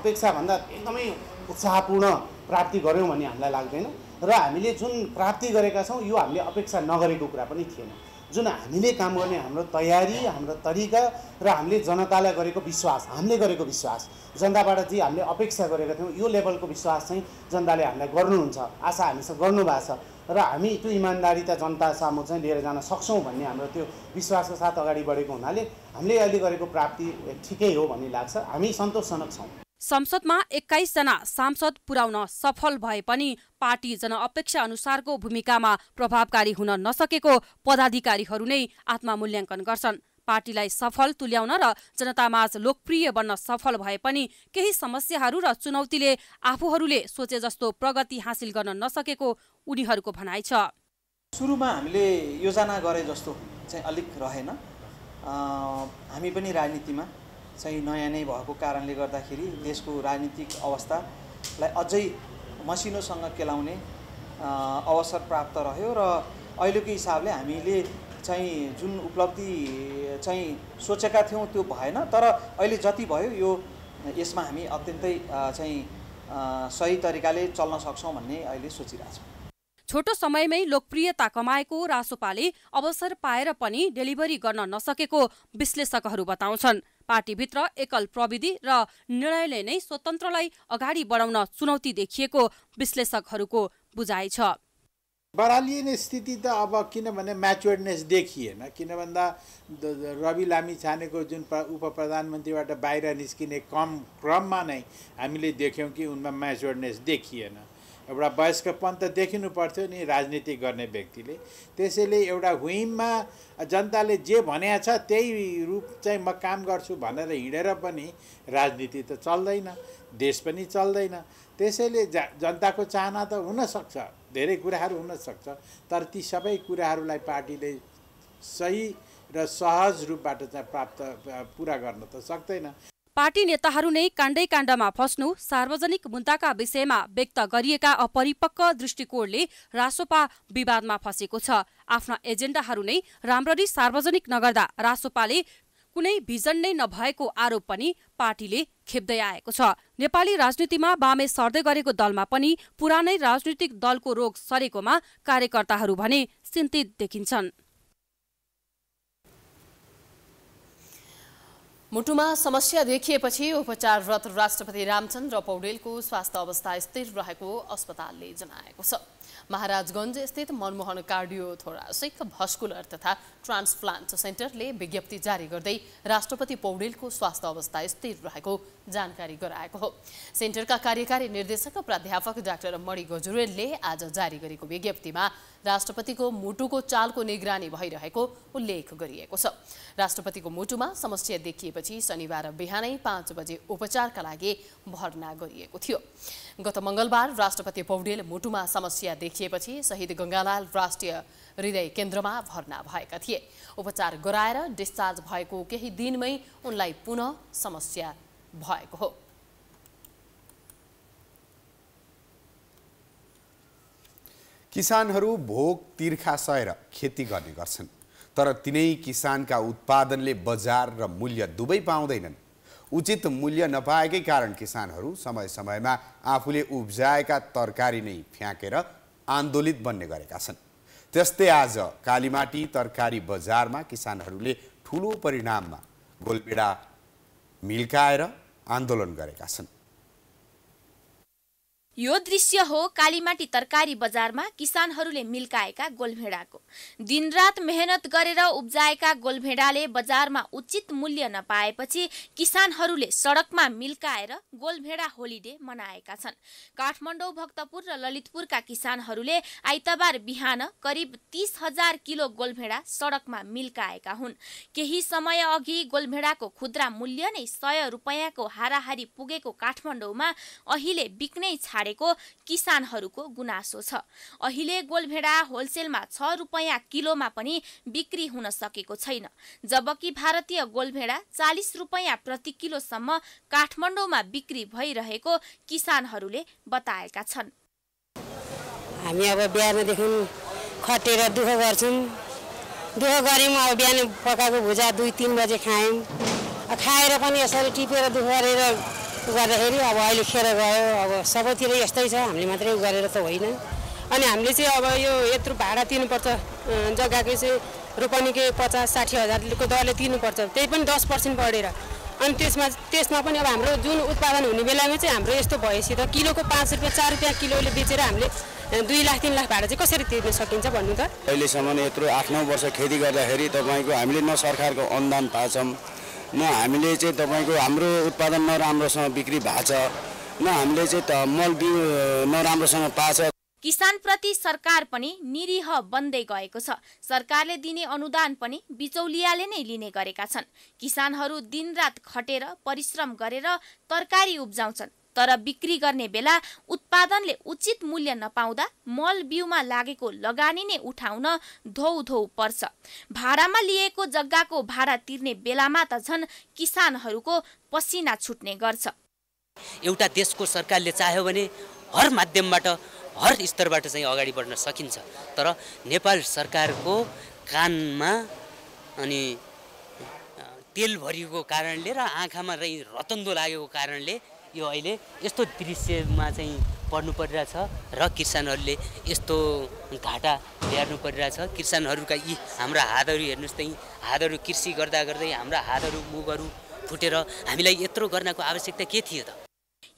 अपेक्षाभन्दा एकदमै उत्साहपूर्ण प्राप्ति गऱ्यौँ भन्ने हामीलाई लाग्दैन र हामीले जुन प्राप्ति गरेका छौँ यो हामीले अपेक्षा नगरेको कुरा पनि थिएन जुन हामीले काम गर्ने हाम्रो तयारी हाम्रो तरिका र हामीले जनतालाई गरेको विश्वास हामीले गरेको विश्वास जनताबाट जे हामीले अपेक्षा गरेका थियौँ यो लेभलको विश्वास चाहिँ जनताले हामीलाई गर्नुहुन्छ आशा हामीसँग गर्नुभएको छ र हामी त्यो इमान्दारी त जनता सामु चाहिँ लिएर जान सक्छौँ भन्ने हाम्रो त्यो विश्वासको साथ अगाडि बढेको हुनाले हामीले अहिले गरेको प्राप्ति ठिकै हो भन्ने लाग्छ हामी सन्तोषजनक छौँ संसदमा एक्काइसजना सांसद पुर्याउन सफल भए पनि पार्टी जनअपेक्षा अनुसारको भूमिकामा प्रभावकारी हुन नसकेको पदाधिकारीहरू नै आत्ममूल्याङ्कन गर्छन् पार्टीलाई सफल तुल्याउन र जनतामाझ लोकप्रिय बन्न सफल भए पनि केही समस्याहरू र चुनौतीले आफूहरूले सोचे जस्तो प्रगति हासिल गर्न नसकेको उनीहरूको भनाइ छ सुरुमा हामीले योजना गरे जस्तो चाहिँ अलिक रहेन हामी पनि राजनीतिमा चाहिँ नयाँ नै भएको कारणले गर्दाखेरि देशको राजनीतिक अवस्थालाई अझै मसिनोसँग केलाउने अवसर प्राप्त रह्यो र अहिलेको हिसाबले हामीले चाहिँ जुन उपलब्धि चाहिँ सोचेका थियौँ त्यो भएन तर अहिले जति भयो यो यसमा हामी अत्यन्तै चाहिँ सही तरिकाले चल्न सक्छौँ भन्ने अहिले सोचिरहेको छोटो समयमै लोकप्रियता कमाएको रासोपाले अवसर पाएर पनि डेलिभरी गर्न नसकेको विश्लेषकहरू बताउँछन् पार्टीभित्र एकल प्रविधि र निर्णयले नै स्वतन्त्रलाई अगाडि बढाउन चुनौती देखिएको विश्लेषकहरूको बुझाइ छ बरालियन स्थिति त अब किनभने म्याचुर्डनेस देखिएन किन भन्दा रवि लामी छानेको जुन उप प्रधानमन्त्रीबाट बाहिर निस्किने कम क्रममा नै हामीले देख्यौँ कि उनमा म्याचुर्डनेस देखिएन एउटा वयस्कपन त देखिनु पर्थ्यो नि राजनीति गर्ने व्यक्तिले त्यसैले एउटा हुइममा जनताले जे भनेको छ त्यही रूप चाहिँ म काम गर्छु भनेर हिँडेर पनि राजनीति त चल्दैन देश पनि चल्दैन त्यसैले जनताको चाहना त हुनसक्छ धेरै कुराहरू हुनसक्छ तर ती सबै कुराहरूलाई पार्टीले सही र सहज रूपबाट चाहिँ प्राप्त पुरा गर्न त सक्दैन पार्टी नेताहरू नै काण्डै काण्डमा फस्नु सार्वजनिक मुद्दाका विषयमा व्यक्त गरिएका अपरिपक्व दृष्टिकोणले रासोपा विवादमा फसेको छ आफ्ना एजेन्डाहरू नै राम्ररी सार्वजनिक नगर्दा रासोपाले कुनै भिजन नै नभएको आरोप पनि पार्टीले खेप्दै आएको छ नेपाली राजनीतिमा बामे सर्दै गरेको दलमा पनि पुरानै राजनीतिक दलको रोग सरेकोमा कार्यकर्ताहरू भने चिन्तित देखिन्छन् मुटुमा समस्या देखिएपछि उपचाररत राष्ट्रपति रामचन्द्र पौडेलको स्वास्थ्य अवस्था स्थिर रहेको अस्पतालले जनाएको छ महाराजगञ्ज स्थित मनमोहन कार्डियो थोरासिक भस्कुलर तथा ट्रान्सप्लान्ट सेन्टरले विज्ञप्ति जारी गर्दै राष्ट्रपति पौडेलको स्वास्थ्य अवस्था स्थिर रहेको जानकारी गराएको हो सेन्टरका कार्यकारी निर्देशक प्राध्यापक डाक्टर मणि गजुरेलले आज जारी गरेको विज्ञप्तिमा राष्ट्रपतिको मुटुको चालको निगरानी भइरहेको उल्लेख गरिएको छ राष्ट्रपतिको मुटुमा समस्या देखिएपछि शनिबार बिहानै पाँच बजे उपचारका लागि भर्ना गरिएको थियो गत मंगलबार राष्ट्रपति पौडेल मुटुमा समस्या देखिएपछि शहीद गंगालाल राष्ट्रिय हृदय केन्द्रमा भर्ना भएका थिए उपचार गराएर डिस्चार्ज भएको केही दिनमै उनलाई पुनः समस्या भएको हो किसानहरू भोग तिर्खा सहेर खेती गर्ने गर्छन् तर तिनै किसानका उत्पादनले बजार र मूल्य दुवै पाउँदैनन् उचित मूल्य नपाएकै कारण किसानहरू समय समयमा आफूले उब्जाएका तरकारी नै फ्याँकेर आन्दोलित बन्ने गरेका छन् त्यस्तै आज कालीमाटी तरकारी बजारमा किसानहरूले ठुलो परिणाममा गोलबेडा मिल्काएर आन्दोलन गरेका छन् यो दृश्य हो कालीमाटी तरकारी बजारमा किसानहरूले मिल्काएका गोलभेडाको दिनरात मेहनत गरेर उब्जाएका गोलभेडाले बजारमा उचित मूल्य नपाएपछि किसानहरूले सडकमा मिल्काएर गोलभेडा होलिडे मनाएका छन् काठमाडौँ भक्तपुर र ललितपुरका किसानहरूले आइतबार बिहान करिब तीस हजार किलो गोलभेडा सडकमा मिल्काएका हुन् केही समय अघि गोलभेडाको खुद्रा मूल्य नै सय रुपियाँको हाराहारी पुगेको काठमाडौँमा अहिले बिक्नै छाडेको किसानहरूको गुनासो छ अहिले गोलभेडा होलसेलमा छ रुपियाँ किलोमा पनि बिक्री हुन सकेको छैन जबकि भारतीय गोलभेडा चालिस रुपियाँ प्रति किलोसम्म काठमाडौँमा बिक्री भइरहेको किसानहरूले बताएका छन् हामी अब बिहानदेखि खटेर दुःख गर्छौँ दुःख गऱ्यौँ अब बिहान पकाएको भुजा दुई तिन बजे खायौँ खाएर पनि यसरी टिपेर दुःख गरेर गर्दाखेरि अब अहिले खेर गयो अब सबैतिर यस्तै छ हामीले मात्रै गरेर त होइन अनि हामीले चाहिँ अब यो यत्रो भाडा तिर्नुपर्छ जग्गाकै चाहिँ रोपनीकै पचास साठी हजारको दरले तिर्नुपर्छ त्यही पनि दस पर्सेन्ट बढेर अनि त्यसमा त्यसमा पनि अब हाम्रो जुन उत्पादन हुने बेलामा चाहिँ हाम्रो यस्तो भएपछि त किलोको पाँच रुपियाँ चार रुपियाँ किलोले बेचेर हामीले दुई लाख तिन लाख भाडा चाहिँ कसरी तिर्न सकिन्छ भन्नु त अहिलेसम्म यत्रो आठ नौ वर्ष खेती गर्दाखेरि तपाईँको हामीले न सरकारको अनुदान पाएछौँ न हामीले चाहिँ तपाईँको हाम्रो उत्पादन नराम्रोसँग बिक्री भएको छ न हामीले चाहिँ त मल नराम्रोसँग पाएको छ किसानप्रति सरकार पनि निरीह बन्दै गएको छ सरकारले दिने अनुदान पनि बिचौलियाले नै लिने गरेका छन् किसानहरू दिनरात खटेर परिश्रम गरेर तरकारी उब्जाउँछन् तर बिक्री गर्ने बेला उत्पादनले उचित मूल्य नपाउँदा मल बिउमा लागेको लगानी नै उठाउन धौ धौ पर्छ भाडामा लिएको जग्गाको भाडा तिर्ने बेलामा त झन् किसानहरूको पसिना छुट्ने गर्छ एउटा देशको सरकारले चाह्यो भने हर माध्यमबाट हर स्तरबाट चाहिँ अगाडि बढ्न सकिन्छ तर नेपाल सरकारको कानमा अनि तेल भरिएको कारणले र आँखामा रतन्दो लागेको कारणले यो अहिले यस्तो दृश्यमा चाहिँ पर्नु परिरहेछ र किसानहरूले यस्तो घाटा ल्याउनु परिरहेछ किसानहरूका यी हाम्रा हातहरू हेर्नुहोस् त यी हातहरू कृषि गर्दा गर्दै हाम्रा हातहरू मुखहरू फुटेर हामीलाई यत्रो गर्नको आवश्यकता के थियो त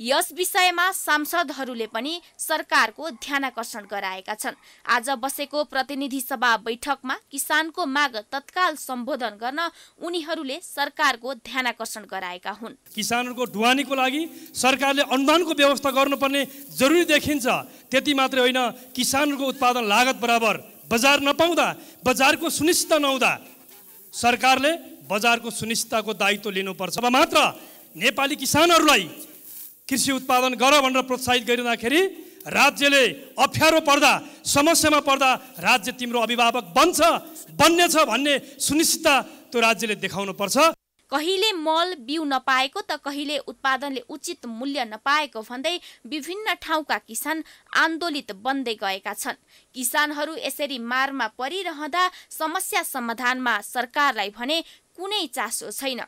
यस विषयमा सांसदहरूले पनि सरकारको ध्यानकर्षण गराएका छन् आज बसेको प्रतिनिधि सभा बैठकमा किसानको माग तत्काल सम्बोधन गर्न उनीहरूले सरकारको ध्यानकर्षण गराएका हुन् किसानहरूको ढुवानीको लागि सरकारले अनुदानको व्यवस्था गर्नुपर्ने जरुरी देखिन्छ त्यति मात्रै होइन किसानहरूको उत्पादन लागत बराबर बजार नपाउँदा बजारको सुनिश्चित नहुँदा सरकारले बजारको सुनिश्चितताको दायित्व लिनुपर्छ अब मात्र नेपाली किसानहरूलाई कृषि उत्पादन गर भनेर प्रोत्साहित गरिँदाखेरि राज्यले अप्ठ्यारो पर्दा समस्यामा पर्दा राज्य तिम्रो अभिभावक बन्छ बन्नेछ भन्ने सुनिश्चितता त्यो राज्यले पर्छ कहिले मल बिउ नपाएको त कहिले उत्पादनले उचित मूल्य नपाएको भन्दै विभिन्न ठाउँका किसान आन्दोलित बन्दै गएका छन् किसानहरू यसरी मारमा परिरहँदा समस्या समाधानमा सरकारलाई भने कुनै चासो छैन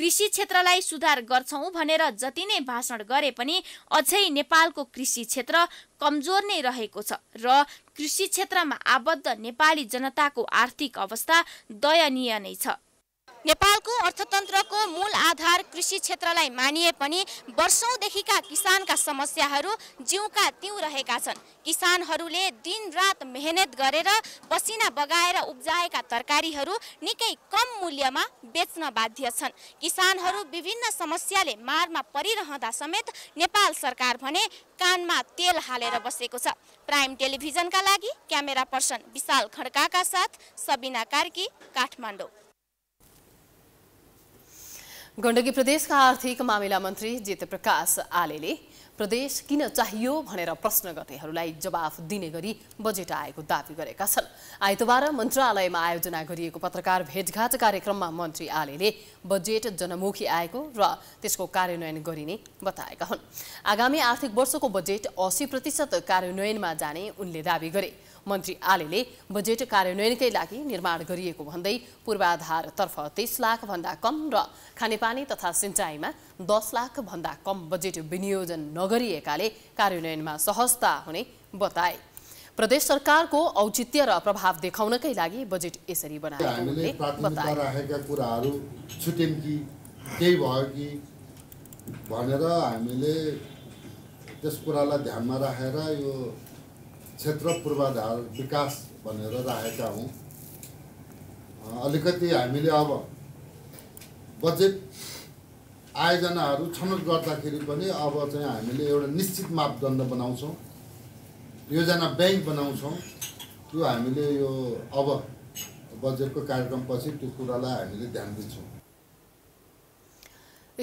कृषि क्षेत्रलाई सुधार गर्छौँ भनेर जति नै भाषण गरे पनि अझै नेपालको कृषि क्षेत्र कमजोर नै रहेको छ र कृषि क्षेत्रमा आबद्ध नेपाली जनताको आर्थिक अवस्था दयनीय नै छ नेपालको अर्थतन्त्रको मूल आधार कृषि क्षेत्रलाई मानिए पनि वर्षौँदेखिका किसानका समस्याहरू जिउका तिउँ रहेका छन् किसानहरूले दिनरात मेहनत गरेर पसिना बगाएर उब्जाएका तरकारीहरू निकै कम मूल्यमा बेच्न बाध्य छन् किसानहरू विभिन्न समस्याले मारमा परिरहँदा समेत नेपाल सरकार भने कानमा तेल हालेर बसेको छ प्राइम टेलिभिजनका लागि क्यामेरा पर्सन विशाल खड्काका साथ सबिना कार्की काठमाडौँ गण्डकी प्रदेशका आर्थिक मामिला मन्त्री जित प्रकाश आलेले प्रदेश किन चाहियो भनेर प्रश्न गर्नेहरूलाई जवाफ दिने गरी बजेट आएको दावी गरेका छन् आइतबार मन्त्रालयमा आयोजना गरिएको पत्रकार भेटघाट कार्यक्रममा मन्त्री आलेले बजेट जनमुखी आएको र त्यसको कार्यान्वयन गरिने बताएका हुन् आगामी आर्थिक वर्षको बजेट असी प्रतिशत कार्यान्वयनमा जाने उनले दावी गरे मन्त्री आलेले बजेट कार्यान्वयनकै लागि निर्माण गरिएको भन्दै पूर्वाधारतर्फ तेइस लाख भन्दा कम र खानेपानी तथा सिंचाइमा दस लाख भन्दा कम बजेट विनियोजन नगरिएकाले कार्यान्वयनमा सहजता हुने बताए प्रदेश सरकारको औचित्य र प्रभाव देखाउनकै लागि बजेट यसरी भनेर हामीले त्यस कुरालाई ध्यानमा राखेर यो क्षेत्र पूर्वाधार विकास भनेर राखेका हौँ अलिकति हामीले अब बजेट आयोजनाहरू छनौट गर्दाखेरि पनि अब चाहिँ हामीले एउटा निश्चित मापदण्ड बनाउँछौँ योजना ब्याङ्क बनाउँछौँ त्यो हामीले यो अब बजेटको कार्यक्रमपछि त्यो कुरालाई हामीले ध्यान दिन्छौँ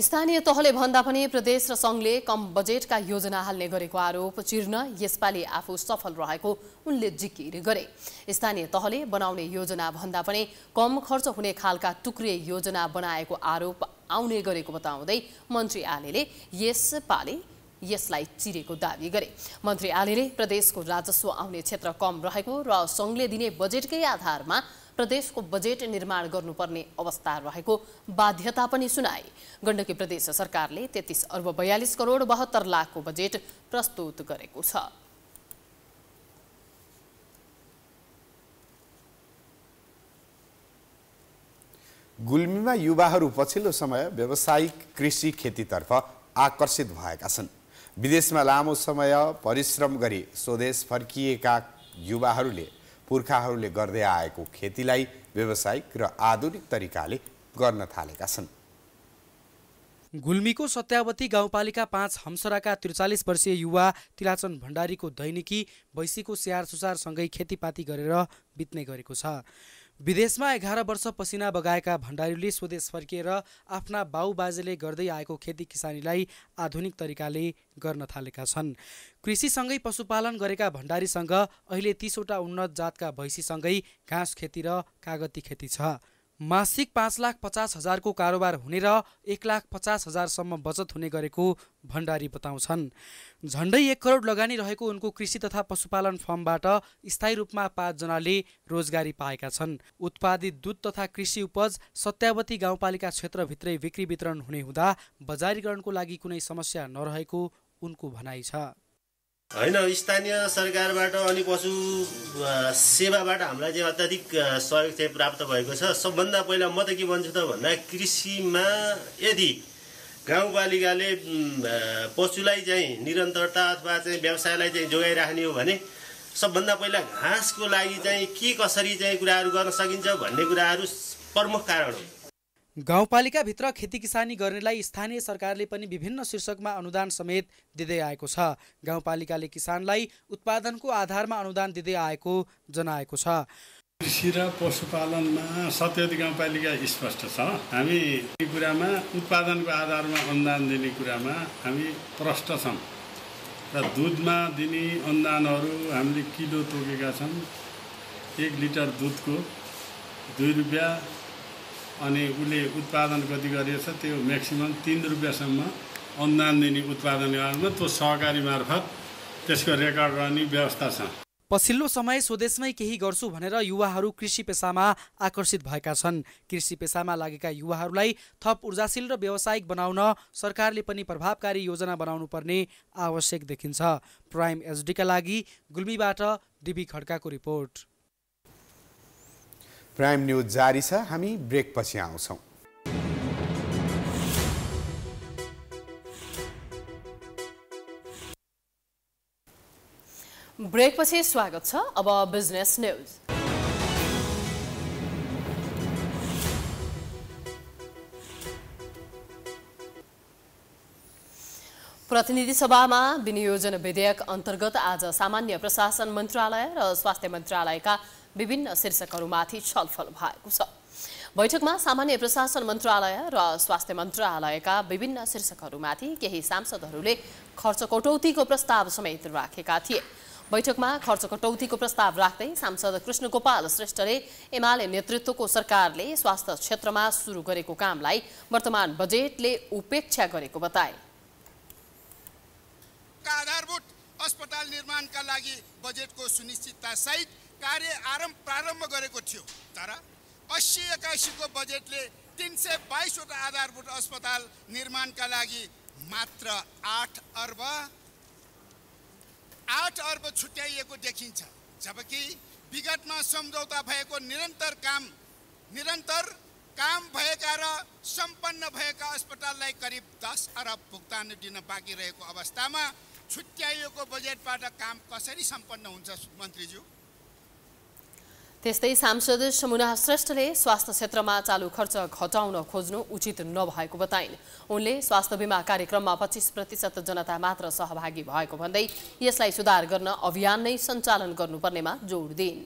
स्थानीय तहले भन्दा पनि प्रदेश र सङ्घले कम बजेटका योजना हाल्ने गरेको आरोप चिर्न यसपालि आफू सफल रहेको उनले जिकिर गरे स्थानीय तहले बनाउने योजना भन्दा पनि कम खर्च हुने खालका टुक्रे योजना बनाएको आरोप आउने गरेको बताउँदै मन्त्री आलेले यसपालि यसलाई चिरेको दावी गरे मन्त्री आलेले प्रदेशको राजस्व आउने क्षेत्र कम रहेको र सङ्घले दिने बजेटकै आधारमा प्रदेशको बजेट निर्माण गर्नुपर्ने अवस्था रहेको बाध्यता पनि सुनाए गण्डकी प्रदेश सरकारले तेत्तिस अर्ब बयालिस करोड बहत्तर लाखको बजेट प्रस्तुत गरेको छ गुल्मीमा युवाहरू पछिल्लो समय व्यावसायिक कृषि खेतीतर्फ आकर्षित भएका छन् विदेशमा लामो समय परिश्रम गरी स्वदेश फर्किएका युवाहरूले पुर्खाहरूले गर्दै आएको खेतीलाई व्यावसायिक र आधुनिक तरिकाले गर्न थालेका छन् गुल्मीको सत्यावती गाउँपालिका पाँच हम्सराका त्रिचालिस वर्षीय युवा तिलाचन भण्डारीको दैनिकी भैँसीको स्याहार सुसारसँगै खेतीपाती गरेर बित्ने गरेको छ विदेशमा एघार वर्ष पसिना बगाएका भण्डारीले स्वदेश फर्किएर आफ्ना बाउबाजेले गर्दै आएको खेती किसानीलाई आधुनिक तरिकाले गर्न थालेका छन् कृषिसँगै पशुपालन गरेका भण्डारीसँग अहिले तिसवटा उन्नत जातका भैँसीसँगै घाँस खेती र कागती खेती छ मासिक पाँच लाख पचास हजारको कारोबार हुने र एक लाख पचास हजारसम्म बचत हुने गरेको भण्डारी बताउँछन् झन्डै एक करोड लगानी रहेको उनको कृषि तथा पशुपालन फर्मबाट स्थायी रूपमा पाँचजनाले रोजगारी पाएका छन् उत्पादित दुध तथा कृषि उपज सत्यावती गाउँपालिका क्षेत्रभित्रै बिक्री वितरण हुने हुँदा बजारीकरणको लागि कुनै समस्या नरहेको उनको भनाइ छ होइन स्थानीय सरकारबाट अनि पशु सेवाबाट हामीलाई चाहिँ अत्याधिक सहयोग चाहिँ प्राप्त भएको छ सबभन्दा पहिला म त के भन्छु त भन्दा कृषिमा यदि गाउँपालिकाले पशुलाई चाहिँ निरन्तरता अथवा चाहिँ व्यवसायलाई चाहिँ जोगाइराख्ने हो भने सबभन्दा पहिला घाँसको लागि चाहिँ के कसरी चाहिँ कुराहरू गर्न सकिन्छ भन्ने कुराहरू प्रमुख कारण हो गाउँपालिकाभित्र खेती किसानी गर्नेलाई स्थानीय सरकारले पनि विभिन्न शीर्षकमा अनुदान समेत दिँदै आएको छ गाउँपालिकाले किसानलाई उत्पादनको आधारमा अनुदान दिँदै आएको जनाएको छ कृषि र पशुपालनमा सत्यवती गाउँपालिका स्पष्ट छ हामी कुरामा उत्पादनको आधारमा अनुदान दिने कुरामा हामी प्रष्ट छौँ र दुधमा दिने अनुदानहरू हामीले किलो तोकेका छौँ एक लिटर दुधको दुई रुपियाँ अनि उसले उत्पादन कति गरिएको छ त्यो म्याक्सिमम् तिन रुपियाँसम्म अनुदान दिने उत्पादन गर्नुमा त्यो सहकारी मार्फत त्यसको रेकर्ड गर्ने व्यवस्था छ पछिल्लो समय स्वदेशमै केही गर्छु भनेर युवाहरू कृषि पेसामा आकर्षित भएका छन् कृषि पेसामा लागेका युवाहरूलाई थप ऊर्जाशील र व्यावसायिक बनाउन सरकारले पनि प्रभावकारी योजना बनाउनु पर्ने आवश्यक देखिन्छ प्राइम एचडीका लागि गुल्मीबाट डिबी खड्काको रिपोर्ट प्राइम न्युज जारी छ हामी ब्रेक पछि आउँछौँ ब्रेकपछि स्वागत छ अब बिजनेस न्युज प्रतिनिधि सभामा विनियोजन विधेयक अन्तर्गत आज सामान्य प्रशासन मन्त्रालय र स्वास्थ्य मन्त्रालयका विभिन्न शीर्षकहरूमाथि छलफल भएको छ बैठकमा सामान्य प्रशासन मन्त्रालय र स्वास्थ्य मन्त्रालयका विभिन्न शीर्षकहरूमाथि केही सांसदहरूले खर्च कटौतीको प्रस्ताव समेत राखेका थिए बैठकमा खर्च कटौतीको प्रस्ताव राख्दै सांसद कृष्ण गोपाल श्रेष्ठले एमाले नेतृत्वको सरकारले स्वास्थ्य क्षेत्रमा सुरु गरेको कामलाई वर्तमान बजेटले उपेक्षा गरेको बताए आधारभूत अस्पताल निर्माणका लागि बजेटको सुनिश्चितता सहित कार्य आरम्भ प्रारम्भ गरेको थियो तर अस्सी एक्कासीको बजेटले तिन सय बाइसवटा आधारभूत अस्पताल निर्माणका लागि मात्र आठ अर्ब आठ अर्ब छुट्याइएको देखिन्छ जबकि विगतमा सम्झौता भएको निरन्तर काम निरन्तर काम भएका र सम्पन्न भएका अस्पताललाई करिब दस अरब भुक्तान दिन बाँकी रहेको अवस्थामा छुट्याइएको बजेटबाट काम कसरी सम्पन्न हुन्छ मन्त्रीज्यू त्यस्तै सांसद समुना श्रेष्ठले स्वास्थ्य क्षेत्रमा चालु खर्च घटाउन खोज्नु उचित नभएको बताइन् उनले स्वास्थ्य बिमा कार्यक्रममा पच्चिस प्रतिशत जनता मात्र सहभागी भएको भन्दै यसलाई सुधार गर्न अभियान नै सञ्चालन गर्नुपर्नेमा जोड दिइन्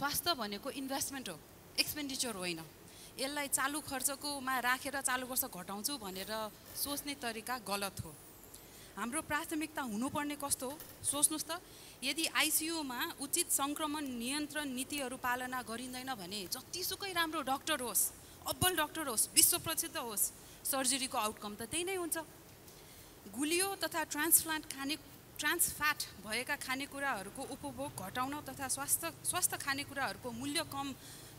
स्वास्थ्य भनेको इन्भेस्टमेन्ट हो एक्सपेन्डिचर होइन यसलाई चालु खर्चकोमा राखेर चालु खर्च घटाउँछु भनेर सोच्ने तरिका गलत हो हाम्रो प्राथमिकता हुनुपर्ने कस्तो हो सोच्नुहोस् त यदि आइसियुमा उचित सङ्क्रमण नियन्त्रण नीतिहरू पालना गरिँदैन भने जतिसुकै राम्रो डक्टर होस् अब्बल डक्टर होस् विश्व प्रसिद्ध होस् सर्जरीको आउटकम त त्यही नै हुन्छ गुलियो तथा ट्रान्सप्लान्ट खाने ट्रान्सफ्याट भएका खानेकुराहरूको उपभोग घटाउन तथा स्वास्थ्य स्वास्थ्य खानेकुराहरूको मूल्य कम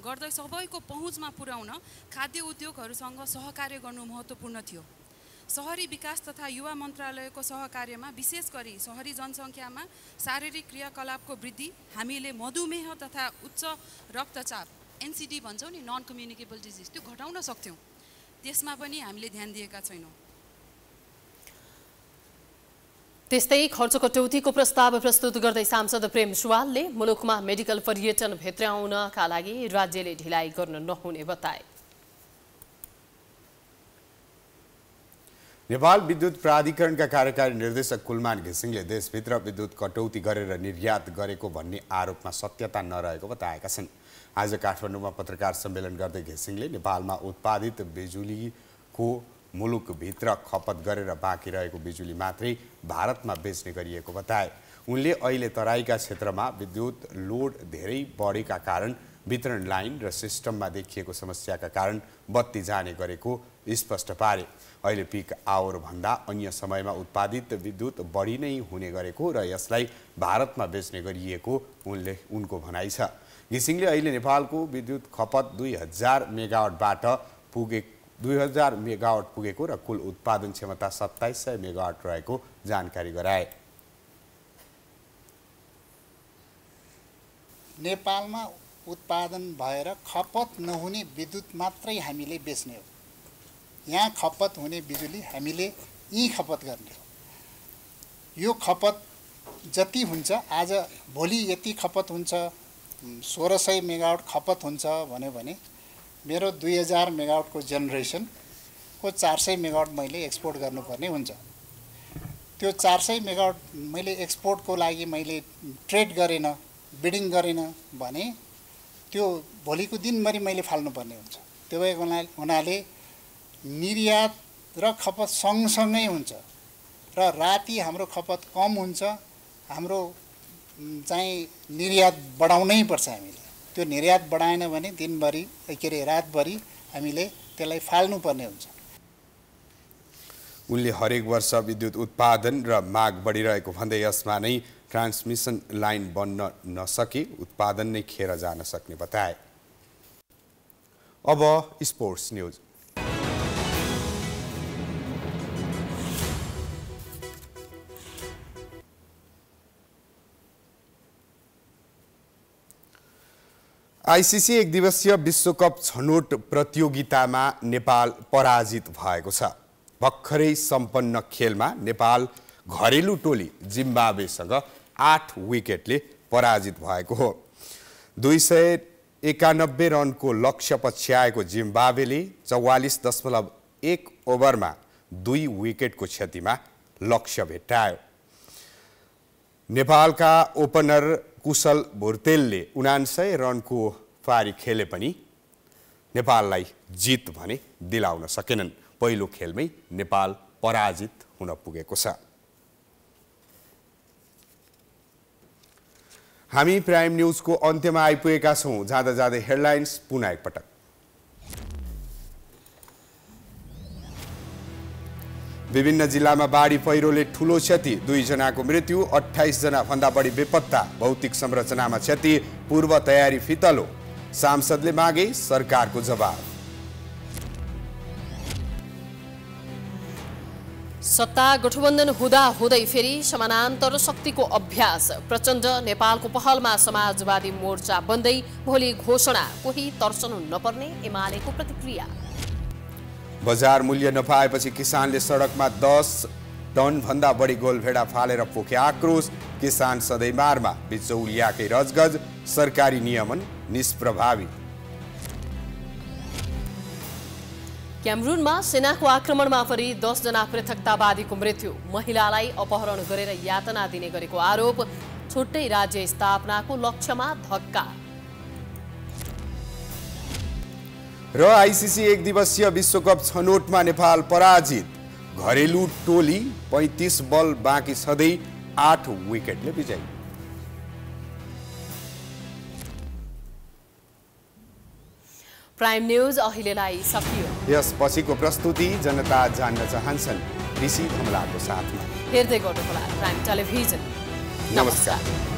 गर्दै सबैको पहुँचमा पुर्याउन खाद्य उद्योगहरूसँग सहकार्य गर्नु महत्त्वपूर्ण थियो सहरी विकास तथा युवा मन्त्रालयको सहकार्यमा विशेष गरी सहरी जनसङ्ख्यामा शारीरिक क्रियाकलापको वृद्धि हामीले मधुमेह तथा उच्च रक्तचाप एनसिडी भन्छौँ नि नन कम्युनिकेबल डिजिज त्यो घटाउन सक्थ्यौँ त्यसमा पनि हामीले ध्यान दिएका छैनौँ त्यस्तै खर्च कटौतीको प्रस्ताव प्रस्तुत गर्दै सांसद प्रेम सुवालले मुलुकमा मेडिकल पर्यटन आउनका लागि राज्यले ढिलाइ गर्न नहुने बताए नेपाल विद्युत प्राधिकरणका कार्यकारी निर्देशक कुलमान घिसिङले देशभित्र विद्युत कटौती गरेर निर्यात गरेको भन्ने आरोपमा सत्यता नरहेको बताएका छन् आज काठमाडौँमा पत्रकार सम्मेलन गर्दै घिसिङले नेपालमा उत्पादित बिजुलीको मुलुकभित्र खपत गरेर बाँकी रहेको बिजुली मात्रै भारतमा बेच्ने गरिएको बताए उनले अहिले तराईका क्षेत्रमा विद्युत लोड धेरै बढेका कारण वितरण लाइन र सिस्टममा देखिएको समस्याका कारण बत्ती जाने गरेको स्पष्ट पारे अहिले पिक आवरभन्दा अन्य समयमा उत्पादित विद्युत बढी नै हुने गरेको र यसलाई भारतमा बेच्ने गरिएको उनले उनको भनाइ छ घिसिङले अहिले नेपालको विद्युत खपत दुई हजार मेगावटबाट पुगे दुई हजार मेगावट पुगेको र कुल उत्पादन क्षमता सत्ताइस सय मेगावट रहेको जानकारी गराए नेपालमा उत्पादन भएर खपत नहुने विद्युत मात्रै हामीले बेच्ने हो यहाँ खपत हुने बिजुली हामीले यहीँ खपत गर्ने हो यो खपत जति हुन्छ आज भोलि यति खपत हुन्छ सोह्र सय मेगावट खपत हुन्छ भन्यो भने मेरो दुई हजार मेगावटको जेनेरेसनको चार सय मेगावट मैले एक्सपोर्ट गर्नुपर्ने हुन्छ त्यो चार सय मेगावट मैले एक्सपोर्टको लागि मैले ट्रेड गरेन बिडिङ गरेन भने त्यो भोलिको दिनभरि मैले फाल्नुपर्ने हुन्छ त्यो भएको हुनाले निर्यात र खपत सँगसँगै हुन्छ र राति हाम्रो खपत कम हुन्छ हाम्रो चाहिँ निर्यात बढाउनै पर्छ हामीले त्यो निर्यात बढाएन भने दिनभरि के अरे रातभरि हामीले त्यसलाई फाल्नुपर्ने हुन्छ उनले हरेक वर्ष विद्युत उत्पादन र माग बढिरहेको भन्दै यसमा नै ट्रान्समिसन लाइन बन्न नसके उत्पादन नै खेर जान सक्ने बताए अब स्पोर्ट्स न्युज आइसिसी एक दिवसीय विश्वकप छनोट प्रतियोगितामा नेपाल पराजित भएको छ भर्खरै सम्पन्न खेलमा नेपाल घरेलु टोली जिम्बावेसँग आठ विकेटले पराजित भएको हो दुई सय एकानब्बे रनको लक्ष्य पछ्याएको जिम्बावेले चौवालिस दशमलव एक ओभरमा दुई विकेटको क्षतिमा लक्ष्य भेट्टायो नेपालका ओपनर कुशल भुर्तेलले उनान्सय रनको पारी खेले पनि नेपाललाई जित भने दिलाउन सकेनन् पहिलो खेलमै नेपाल पराजित हुन पुगेको छ हामी प्राइम न्युजको अन्त्यमा आइपुगेका छौँ जाँदा जाँदै हेडलाइन्स पुनः एकपटक विभिन्न जिल्लामा बाढी पहिरोले ठुलो क्षति दुईजनाको मृत्यु भन्दा बढी बेपत्ता भौतिक संरचनामा क्षति पूर्व तयारी फितलो सांसदले मागे सरकारको जवाब सत्ता गठबन्धन हुँदा हुँदै फेरि समानान्तर शक्तिको अभ्यास प्रचण्ड नेपालको पहलमा समाजवादी मोर्चा बन्दै भोलि घोषणा कोही तर्सनु नपर्ने एमालेको प्रतिक्रिया बजार मूल्य नपाएपछि किसानले सडकमा दस टनभन्दा बढी गोलभेडा फालेर पोखे आक्रोश किसान सधैँमारमा बिचौलियाकै रजगज सरकारी नियमन निष्प्रभावी क्यामरुनमा सेनाको आक्रमणमा परि दसजना पृथकतावादीको मृत्यु महिलालाई अपहरण गरेर यातना दिने गरेको आरोप छुट्टै राज्य स्थापनाको लक्ष्यमा धक्का र आइसिसी एक दिवसीय विश्वकप छनौटमा नेपाल पराजित घरेलु टोली पैँतिस बल बाँकी छँदै आठ विकेटले विजयी प्राइम न्युज अहिलेलाई सकियो यस पछिको प्रस्तुति जनता जान्न चाहन्छन् ऋषि धमलाको साथमा हेर्दै होला प्राइम टेलिभिजन नमस्कार